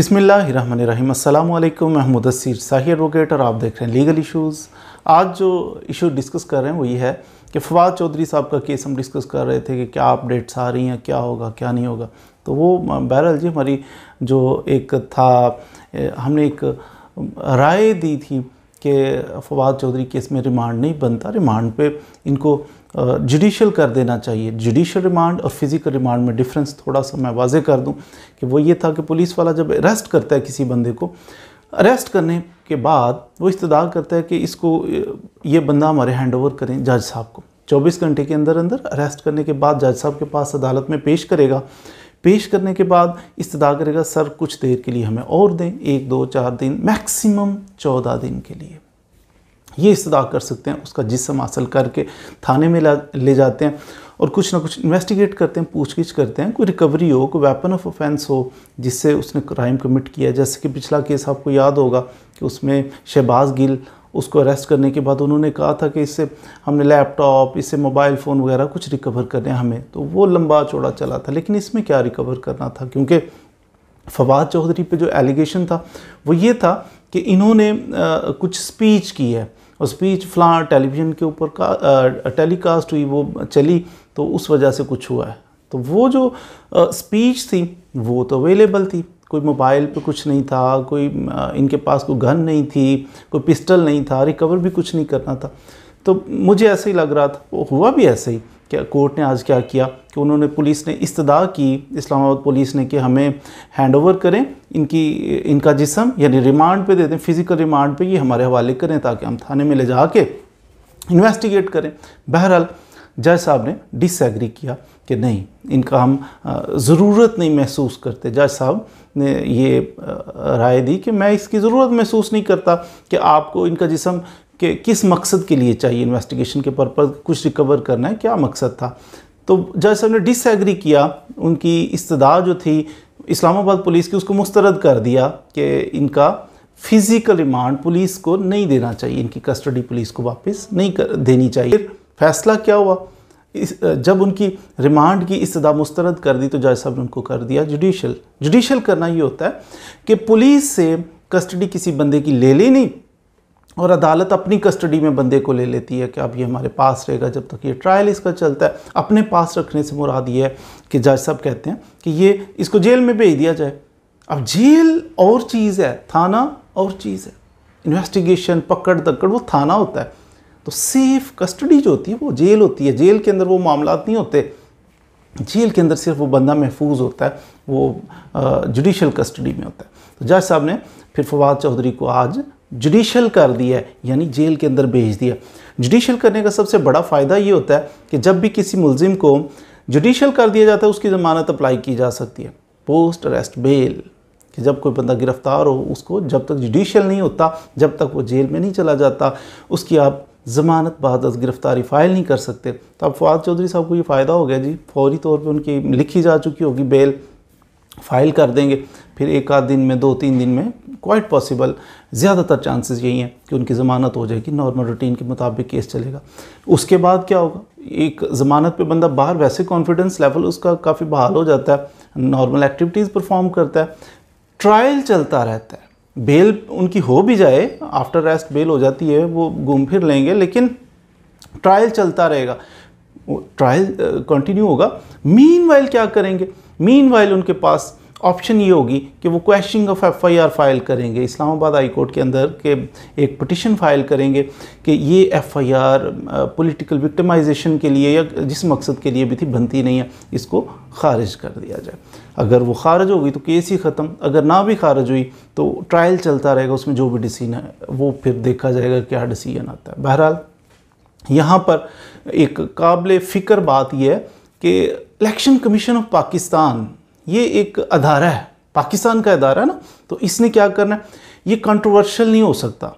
बिसमीम् अल्लाम Mahmood Asir advocate और आप देख रहे हैं लीगल इशूज़ आज जो इशू डिस्कस कर रहे हैं वो ये है कि फवाद चौधरी साहब का केस हम डिस्कस कर रहे थे कि क्या अपडेट्स आ रही हैं क्या होगा क्या नहीं होगा तो वो बहरहाल जी हमारी जो एक था हमने एक राय दी थी कि फवाद चौधरी केस में रिमांड नहीं बनता रिमांड पे इनको जुडिशल कर देना चाहिए जुडिशल रिमांड और फिज़िकल रिमांड में डिफरेंस थोड़ा सा मैं वाजे कर दूं कि वो ये था कि पुलिस वाला जब अरेस्ट करता है किसी बंदे को अरेस्ट करने के बाद वो इस्तदा करता है कि इसको ये बंदा हमारे हैंड ओवर करें जज साहब को 24 घंटे के अंदर अंदर अरेस्ट करने के बाद जज साहब के पास अदालत में पेश करेगा पेश करने के बाद इस्तदा करेगा सर कुछ देर के लिए हमें और दें एक दो चार दिन मैक्सिमम चौदह दिन के लिए ये इस्तः कर सकते हैं उसका जिसम हासिल करके थाने में ले जाते हैं और कुछ ना कुछ इन्वेस्टिगेट करते हैं पूछगिछ करते हैं कोई रिकवरी हो कोई वेपन ऑफ ऑफेंस हो जिससे उसने क्राइम कमिट किया जैसे कि पिछला केस आपको याद होगा कि उसमें शहबाज गिल उसको अरेस्ट करने के बाद उन्होंने कहा था कि इससे हमने लैपटॉप इससे मोबाइल फ़ोन वगैरह कुछ रिकवर करने हमें तो वो लंबा चौड़ा चला था लेकिन इसमें क्या रिकवर करना था क्योंकि फवाद चौधरी पे जो एलिगेशन था वो ये था कि इन्होंने आ, कुछ स्पीच की है और स्पीच फ्ला टेलीविज़न के ऊपर का टेलीकास्ट हुई वो चली तो उस वजह से कुछ हुआ है तो वो जो स्पीच थी वो तो अवेलेबल थी कोई मोबाइल पे कुछ नहीं था कोई इनके पास कोई गन नहीं थी कोई पिस्टल नहीं था रिकवर भी कुछ नहीं करना था तो मुझे ऐसे ही लग रहा था वो हुआ भी ऐसे ही क्या कोर्ट ने आज क्या किया कि उन्होंने पुलिस ने इस्तदा की इस्लामाबाद पुलिस ने कि हमें हैंड ओवर करें इनकी इनका जिसम यानी रिमांड पे दे दें फ़िज़िकल रिमांड पे ये हमारे हवाले करें ताकि हम थाने में ले जा के इन्वेस्टिगेट करें बहरहाल जज साहब ने डिसग्री किया कि नहीं इनका हम ज़रूरत नहीं महसूस करते जज साहब ने ये राय दी कि मैं इसकी ज़रूरत महसूस नहीं करता कि आपको इनका जिसम कि किस मकसद के लिए चाहिए इन्वेस्टिगेशन के पर्पज़ कुछ रिकवर करना है क्या मकसद था तो जज साहब ने डिसएग्री किया उनकी इस्तदा जो थी इस्लामाबाद पुलिस की उसको मुस्तरद कर दिया कि इनका फ़िज़िकल रिमांड पुलिस को नहीं देना चाहिए इनकी कस्टडी पुलिस को वापस नहीं कर देनी चाहिए फैसला क्या हुआ इस जब उनकी रिमांड की इस्तदा मुस्तरद कर दी तो जज साहब ने उनको कर दिया जुडिशल जुडिशल करना ये होता है कि पुलिस से कस्टडी किसी बंदे की ले ली नहीं और अदालत अपनी कस्टडी में बंदे को ले लेती है कि अब ये हमारे पास रहेगा जब तक ये ट्रायल इसका चलता है अपने पास रखने से मुराद ये है कि जज साहब कहते हैं कि ये इसको जेल में भेज दिया जाए अब जेल और चीज़ है थाना और चीज़ है इन्वेस्टिगेशन पकड़ तकड़ वो थाना होता है तो सेफ कस्टडी जो होती है वो जेल होती है जेल के अंदर वो मामला नहीं होते जेल के अंदर सिर्फ वो बंदा महफूज होता है वो जुडिशल कस्टडी में होता है तो जज साहब ने फिर फवाद चौधरी को आज जुडिशल कर दिया है यानी जेल के अंदर भेज दिया जुडिशल करने का सबसे बड़ा फ़ायदा ये होता है कि जब भी किसी मुलजिम को जुडिशल कर दिया जाता है उसकी ज़मानत अप्लाई की जा सकती है पोस्ट अरेस्ट बेल कि जब कोई बंदा गिरफ़्तार हो उसको जब तक जुडिशल नहीं होता जब तक वो जेल में नहीं चला जाता उसकी आप ज़मानत बाद गिरफ़्तारी फ़ाइल नहीं कर सकते तो अब फवाद चौधरी साहब को ये फ़ायदा हो गया जी फौरी तौर पर उनकी लिखी जा चुकी होगी बेल फ़ाइल कर देंगे फिर एक आध दिन में दो तीन दिन में क्वाइट पॉसिबल ज़्यादातर चांसेस यही हैं कि उनकी ज़मानत हो जाएगी नॉर्मल रूटीन के मुताबिक केस चलेगा उसके बाद क्या होगा एक ज़मानत पे बंदा बाहर वैसे कॉन्फिडेंस लेवल उसका काफ़ी बहाल हो जाता है नॉर्मल एक्टिविटीज़ परफॉर्म करता है ट्रायल चलता रहता है बेल उनकी हो भी जाए आफ्टर रेस्ट बेल हो जाती है वो घूम फिर लेंगे लेकिन ट्रायल चलता रहेगा ट्रायल कंटिन्यू होगा मीन क्या करेंगे मीन उनके पास ऑप्शन ये होगी कि वो question of F I R file करेंगे इस्लामाबाद हाई कोर्ट के अंदर के एक पटिशन फाइल करेंगे कि ये F I R political victimisation के लिए या जिस मकसद के लिए भी थी बनती नहीं है इसको खारिज कर दिया जाए अगर वो खारिज हो गई तो केस ही ख़त्म अगर ना भी खारिज हुई तो ट्रायल चलता रहेगा उसमें जो भी डिसीजन है वो फिर देखा जाएगा क्या डिसीजन आता है बहरहाल यहाँ पर एक काबिल फ़िक्र बात यह है कि इलेक्शन कमीशन ऑफ पाकिस्तान ये एक अदारा है पाकिस्तान का अदारा है ना तो इसने क्या करना है ये कंट्रोवर्शल नहीं हो सकता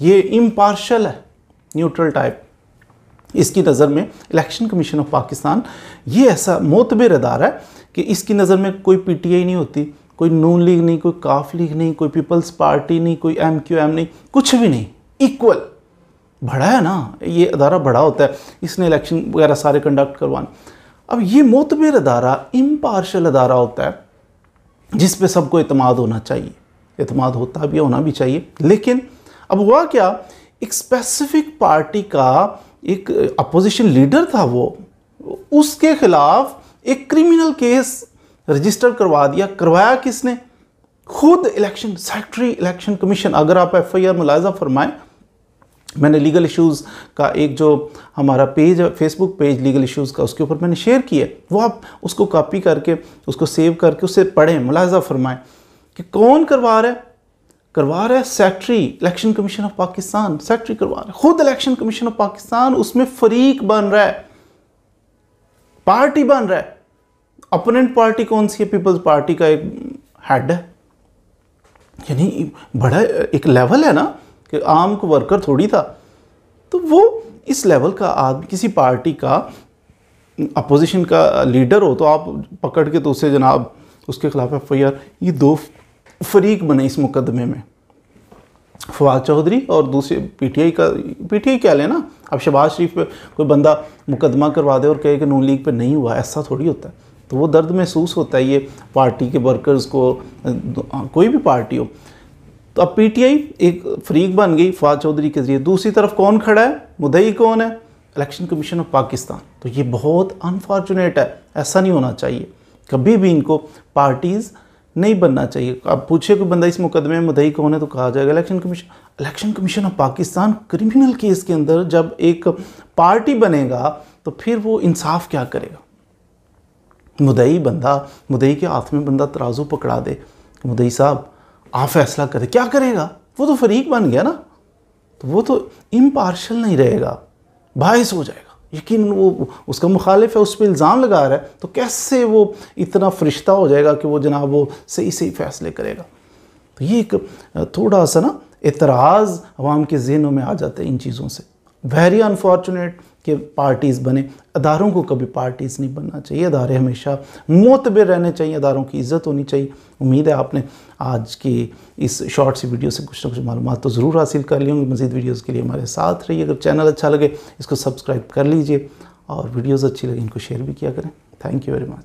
ये इम्पार्शल है न्यूट्रल टाइप इसकी नज़र में इलेक्शन कमीशन ऑफ पाकिस्तान ये ऐसा मोतबर अदारा है कि इसकी नज़र में कोई पीटीआई नहीं होती कोई नून लीग नहीं कोई काफ लीग नहीं कोई पीपल्स पार्टी नहीं कोई एम क्यू एम नहीं कुछ भी नहीं इक्वल बड़ा है ना ये अदारा बड़ा होता है इसने इलेक्शन वगैरह सारे कंडक्ट करवाना अब ये मोतबिर अदारा इम्पार्शल अदारा होता है जिस पे सबको अतमाद होना चाहिए अतमाद होता भी होना भी चाहिए लेकिन अब हुआ क्या एक स्पेसिफिक पार्टी का एक अपोजिशन लीडर था वो उसके खिलाफ एक क्रिमिनल केस रजिस्टर करवा दिया करवाया किसने खुद इलेक्शन सेक्रेटरी इलेक्शन कमीशन अगर आप एफ आई आर मुलायजा फरमाएं मैंने लीगल इश्यूज़ का एक जो हमारा पेज है फेसबुक पेज लीगल इश्यूज़ का उसके ऊपर मैंने शेयर किया वो आप उसको कॉपी करके उसको सेव करके उससे पढ़ें मुलाजा फरमाएँ कि कौन करवा रहा है करवा रहा है secretary election commission of Pakistan secretary करवा रहा है खुद इलेक्शन कमीशन ऑफ पाकिस्तान उसमें फरीक बन रहा है पार्टी बन रहा है अपोनेंट पार्टी कौन सी है पीपल्स पार्टी का एक हेड है यानी बड़ा एक लेवल है ना कि आम को वर्कर थोड़ी था तो वो इस लेवल का आदमी किसी पार्टी का अपोजिशन का लीडर हो तो आप पकड़ के तो उसे जनाब उसके खिलाफ एफ आई आर ये दो फरीक बने इस मुकदमे में फवाद चौधरी और दूसरे पीटीआई का पीटीआई क्या लेना अब शहबाज शरीफ पे कोई बंदा मुकदमा करवा दे और कहे कि नून लीग पे नहीं हुआ ऐसा थोड़ी होता है तो वो दर्द महसूस होता है ये पार्टी के वर्कर्स को कोई भी पार्टी हो तो अब पीटीआई एक फरीक बन गई फवाद चौधरी के जरिए दूसरी तरफ कौन खड़ा है मुदई कौन है इलेक्शन कमीशन ऑफ पाकिस्तान तो ये बहुत अनफॉर्चुनेट है ऐसा नहीं होना चाहिए कभी भी इनको पार्टीज़ नहीं बनना चाहिए आप पूछे कोई बंदा इस मुकदमे में मुदई कौन है तो कहा जाएगा election commission election commission of Pakistan criminal case के अंदर जब एक पार्टी बनेगा तो फिर वो इंसाफ क्या करेगा मुदई बंदा मुदई के हाथ में बंदा तराजू पकड़ा दे मुदई साहब आप फैसला करें क्या करेगा वो तो फरीक बन गया ना तो वो तो इम्पार्शल नहीं रहेगा बायस हो जाएगा यकीन वो उसका मुखालिफ है उस पर इल्ज़ाम लगा रहा है तो कैसे वो इतना फरिश्ता हो जाएगा कि वो जनाब वो सही सही फैसले करेगा तो ये एक थोड़ा सा ना एतराज़ आवाम के जहनों में आ जाता है इन चीज़ों से वेरी अनफॉर्चुनेट कि पार्टीज़ बने अदारों को कभी पार्टीज़ नहीं बनना चाहिए अदारे हमेशा मोतबिर रहने चाहिए अदारों की इज़्ज़त होनी चाहिए उम्मीद है आपने आज की इस शॉर्ट सी वीडियो से कुछ ना कुछ मालूम तो ज़रूर हासिल कर ली होंगी मज़ीद वीडियोज़ के लिए हमारे साथ रहिए अगर चैनल अच्छा लगे इसको सब्सक्राइब कर लीजिए और वीडियोज़ अच्छी लगे इनको शेयर भी किया करें थैंक यू वेरी मच